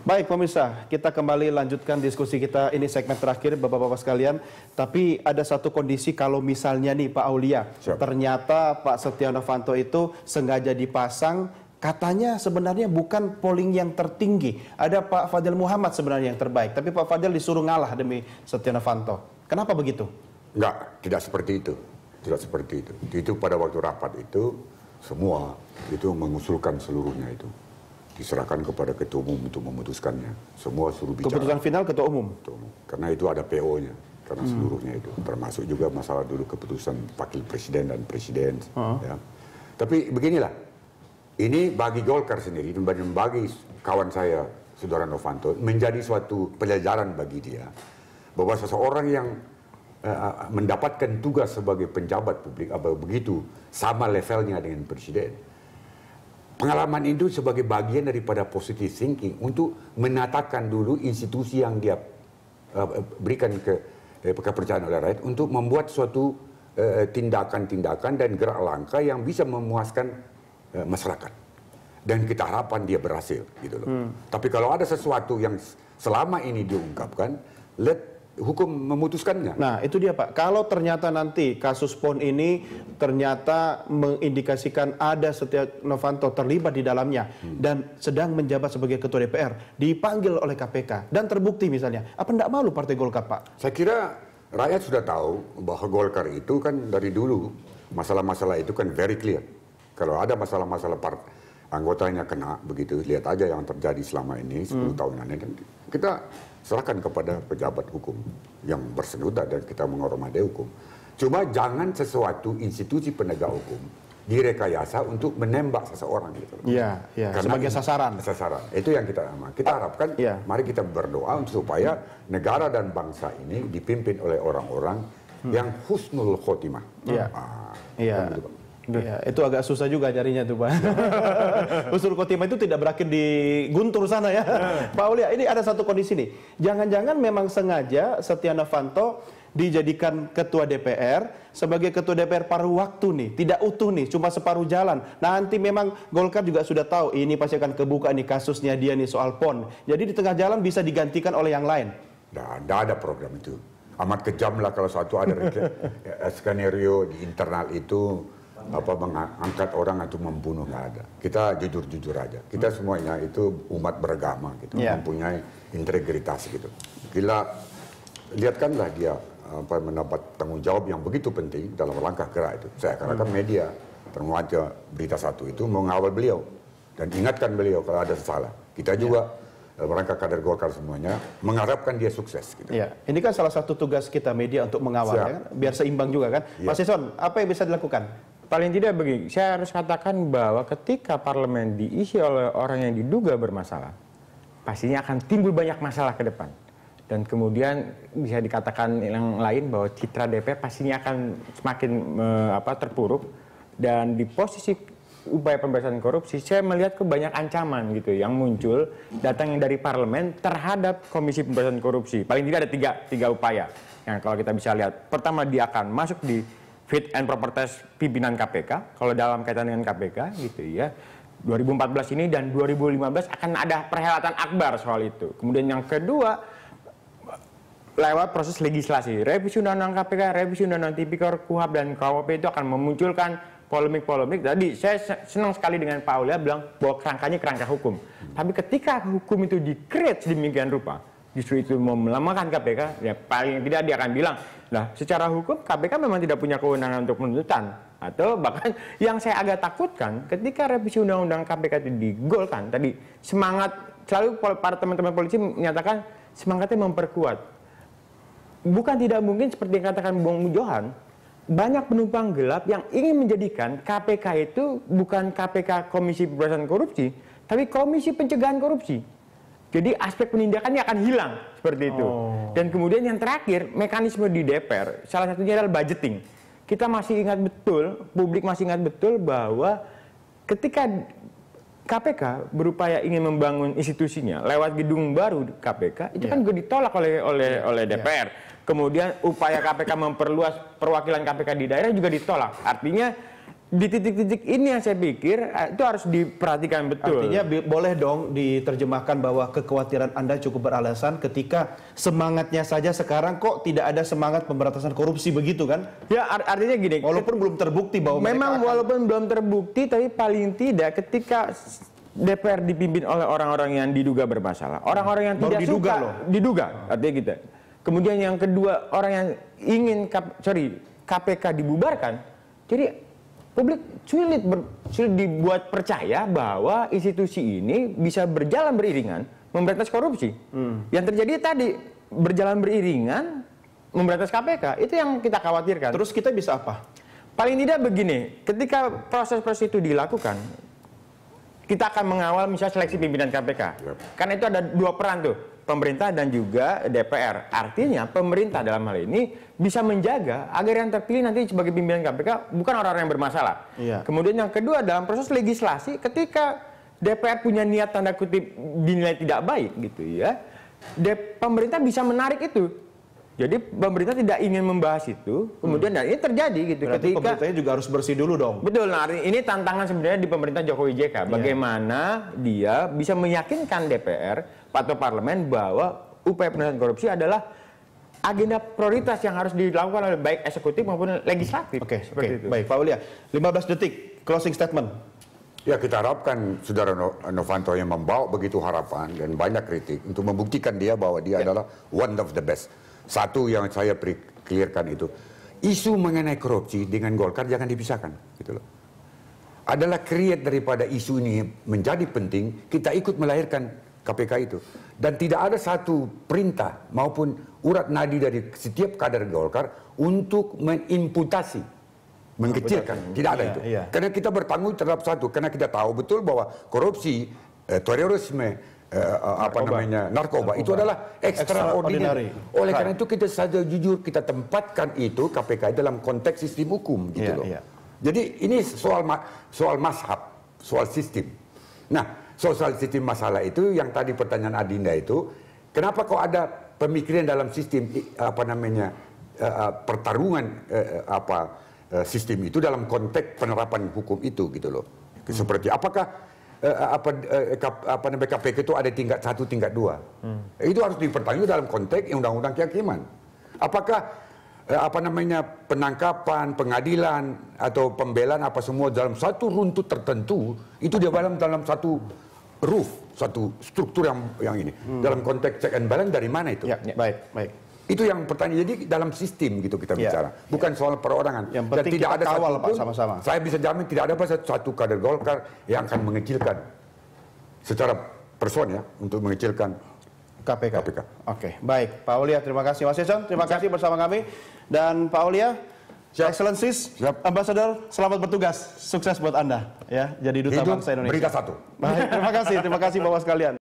Baik pemirsa, kita kembali lanjutkan diskusi kita ini segmen terakhir Bapak-bapak sekalian. Tapi ada satu kondisi kalau misalnya nih Pak Aulia, Siap. ternyata Pak Setia Novanto itu sengaja dipasang katanya sebenarnya bukan polling yang tertinggi. Ada Pak Fadil Muhammad sebenarnya yang terbaik, tapi Pak Fadil disuruh ngalah demi Setia Novanto. Kenapa begitu? Enggak, tidak seperti itu. Tidak seperti itu. Itu pada waktu rapat itu semua itu mengusulkan seluruhnya itu diserahkan kepada ketua umum untuk memutuskannya. Semua suruh bicara. Keputusan final ketua umum. Ketua umum. Karena itu ada PO-nya karena hmm. seluruhnya itu termasuk juga masalah dulu keputusan wakil presiden dan presiden uh -huh. ya. Tapi beginilah. Ini bagi Golkar sendiri dan bagi kawan saya Saudara Novanto menjadi suatu pelajaran bagi dia bahwa seseorang yang uh, mendapatkan tugas sebagai penjabat publik apa begitu sama levelnya dengan presiden pengalaman itu sebagai bagian daripada positive thinking untuk menatakan dulu institusi yang dia uh, berikan ke eh, kepercayaan oleh rakyat untuk membuat suatu tindakan eh, tindakan-tindakan dan gerak langkah yang bisa memuaskan uh, masyarakat dan kita harapan dia berhasil gitu loh. Hmm. Tapi kalau ada sesuatu yang selama ini diungkapkan, let hukum memutuskannya. Nah, itu dia Pak. Kalau ternyata nanti kasus PON ini ternyata mengindikasikan ada Setia Novanto terlibat di dalamnya hmm. dan sedang menjabat sebagai ketua DPR, dipanggil oleh KPK dan terbukti misalnya, apa tidak malu Partai Golkar Pak? Saya kira rakyat sudah tahu bahwa Golkar itu kan dari dulu masalah-masalah itu kan very clear. Kalau ada masalah-masalah part anggotanya kena begitu, lihat aja yang terjadi selama ini 10 hmm. tahunan ini. Kan. Kita Serahkan kepada pejabat hukum yang bersengguta dan kita menghormati hukum. Cuma jangan sesuatu institusi penegak hukum direkayasa untuk menembak seseorang gitu. Iya, iya. Sebagai sasaran. Sasaran. Itu yang kita Kita harapkan ya. mari kita berdoa supaya negara dan bangsa ini dipimpin oleh orang-orang hmm. yang husnul khotimah. Iya. Ah, iya. Nah, Ya, itu agak susah juga carinya tuh Pak. Usul khotimah itu tidak berakhir di Guntur sana ya. Nah. Pak Uli. ini ada satu kondisi nih. Jangan-jangan memang sengaja Setia Novanto dijadikan ketua DPR sebagai ketua DPR paruh waktu nih, tidak utuh nih, cuma separuh jalan. Nanti memang Golkar juga sudah tahu ini pasti akan kebuka nih kasusnya dia nih soal PON. Jadi di tengah jalan bisa digantikan oleh yang lain. Nah, tidak ada program itu. Amat kejam lah kalau satu ada eh, skenario di internal itu apa mengangkat orang atau membunuh nggak ada. Kita jujur-jujur aja. Kita hmm. semuanya itu umat beragama gitu, yeah. mempunyai integritas gitu. Gila lihatkanlah dia apa mendapat tanggung jawab yang begitu penting dalam langkah gerak itu. Saya karena kan hmm. media penguaca berita satu itu mengawal beliau dan ingatkan beliau kalau ada salah. Kita iya. juga yeah. dalam rangka kader Golkar semuanya mengharapkan dia sukses. Gitu. Ya, Ini kan salah satu tugas kita media untuk mengawal, ya kan? biar seimbang juga kan. Ya. Mas Sison, apa yang bisa dilakukan? paling tidak begini, saya harus katakan bahwa ketika parlemen diisi oleh orang yang diduga bermasalah, pastinya akan timbul banyak masalah ke depan. Dan kemudian bisa dikatakan yang lain bahwa citra DPR pastinya akan semakin me, apa terpuruk dan di posisi upaya pemberantasan korupsi, saya melihat ke banyak ancaman gitu yang muncul datang dari parlemen terhadap Komisi Pemberantasan Korupsi. Paling tidak ada tiga, tiga upaya yang kalau kita bisa lihat. Pertama, dia akan masuk di fit and proper test pimpinan KPK kalau dalam kaitan dengan KPK gitu ya 2014 ini dan 2015 akan ada perhelatan akbar soal itu kemudian yang kedua lewat proses legislasi revisi undang-undang KPK revisi undang-undang tipikor KUHAP dan KWP itu akan memunculkan polemik-polemik tadi saya senang sekali dengan Pak Aulia bilang bahwa kerangkanya kerangka hukum tapi ketika hukum itu di create sedemikian rupa justru itu mau melemahkan KPK, ya paling tidak dia akan bilang, nah secara hukum KPK memang tidak punya kewenangan untuk menuntutan. Atau bahkan yang saya agak takutkan ketika revisi undang-undang KPK itu digolkan tadi, semangat selalu para teman-teman polisi menyatakan semangatnya memperkuat. Bukan tidak mungkin seperti yang katakan Bung Johan, banyak penumpang gelap yang ingin menjadikan KPK itu bukan KPK Komisi Pemberantasan Korupsi, tapi Komisi Pencegahan Korupsi jadi aspek penindakannya akan hilang seperti itu. Oh. Dan kemudian yang terakhir mekanisme di DPR salah satunya adalah budgeting. Kita masih ingat betul, publik masih ingat betul bahwa ketika KPK berupaya ingin membangun institusinya lewat gedung baru KPK itu yeah. kan iya. juga ditolak oleh oleh yeah. oleh iya. DPR. Yeah. Kemudian upaya KPK memperluas perwakilan KPK di daerah juga ditolak. Artinya di titik-titik ini yang saya pikir eh, itu harus diperhatikan betul. Artinya boleh dong diterjemahkan bahwa kekhawatiran Anda cukup beralasan ketika semangatnya saja sekarang kok tidak ada semangat pemberantasan korupsi begitu kan? Ya art artinya gini. Walaupun belum terbukti bahwa memang akan... walaupun belum terbukti tapi paling tidak ketika DPR dipimpin oleh orang-orang yang diduga bermasalah, orang-orang yang tidak diduga suka loh. diduga artinya gitu. Kemudian yang kedua orang yang ingin sorry KPK dibubarkan, jadi publik sulit dibuat percaya bahwa institusi ini bisa berjalan beriringan memberantas korupsi. Hmm. Yang terjadi tadi berjalan beriringan memberantas KPK itu yang kita khawatirkan. Terus kita bisa apa? Paling tidak begini, ketika proses-proses itu dilakukan, kita akan mengawal misalnya seleksi pimpinan KPK. Yep. Karena itu ada dua peran tuh, pemerintah dan juga DPR. Artinya pemerintah dalam hal ini bisa menjaga agar yang terpilih nanti sebagai pimpinan KPK bukan orang-orang yang bermasalah. Yeah. Kemudian yang kedua dalam proses legislasi ketika DPR punya niat tanda kutip dinilai tidak baik gitu ya, De pemerintah bisa menarik itu jadi pemerintah tidak ingin membahas itu, kemudian hmm. dan ini terjadi gitu. Berarti ketika pemerintahnya juga harus bersih dulu dong. Betul. Nah, ini tantangan sebenarnya di pemerintah Jokowi JK. Iya. Bagaimana dia bisa meyakinkan DPR atau parlemen bahwa upaya penegakan korupsi adalah agenda prioritas yang harus dilakukan oleh baik eksekutif maupun legislatif. Oke, okay, seperti okay. itu. Baik, Pak Ulia, 15 detik closing statement. Ya kita harapkan saudara Novanto yang membawa begitu harapan dan banyak kritik untuk membuktikan dia bahwa dia ya. adalah one of the best. Satu yang saya clearkan itu, isu mengenai korupsi dengan Golkar jangan dipisahkan, gitu loh. Adalah create daripada isu ini menjadi penting, kita ikut melahirkan KPK itu. Dan tidak ada satu perintah maupun urat nadi dari setiap kader Golkar untuk menimputasi mengkecilkan Tidak ada iya, itu. Iya. Karena kita bertanggung terhadap satu. Karena kita tahu betul bahwa korupsi, eh, terorisme, Eh, eh, apa namanya narkoba, narkoba. itu adalah extraordinary. Oleh karena itu kita saja jujur kita tempatkan itu KPK dalam konteks sistem hukum gitu yeah, loh. Yeah. Jadi ini soal ma soal mashab, soal sistem. Nah, soal sistem masalah itu yang tadi pertanyaan Adinda itu, kenapa kok ada pemikiran dalam sistem apa namanya eh, eh, pertarungan apa sistem itu dalam konteks penerapan hukum itu gitu loh. Seperti apakah Eh, eh, apa eh, eh apa namanya KPK itu ada tingkat satu tingkat dua hmm. itu harus dipertanyakan dalam konteks undang-undang kehakiman apakah eh, apa namanya penangkapan pengadilan atau pembelaan apa semua dalam satu runtut tertentu itu dia dalam dalam satu roof satu struktur yang yang ini hmm. dalam konteks check and balance dari mana itu ya, ya. baik baik itu yang pertanyaan. Jadi dalam sistem gitu kita ya. bicara, bukan yeah. soal perorangan. Yang Dan tidak ada kawal satupun, Pak sama-sama. Saya bisa jamin tidak ada pasal satu kader Golkar yang akan mengecilkan secara person ya untuk mengecilkan KPK. KPK. Oke, baik. Pak Aulia, terima kasih. Mas Yason, terima Siap. kasih bersama kami. Dan Pak Aulia, Siap. Excellencies, Siap. Ambassador, selamat bertugas. Sukses buat Anda ya jadi duta Hidup bangsa Indonesia. Berita satu. Baik, terima kasih. Terima kasih Bapak sekalian.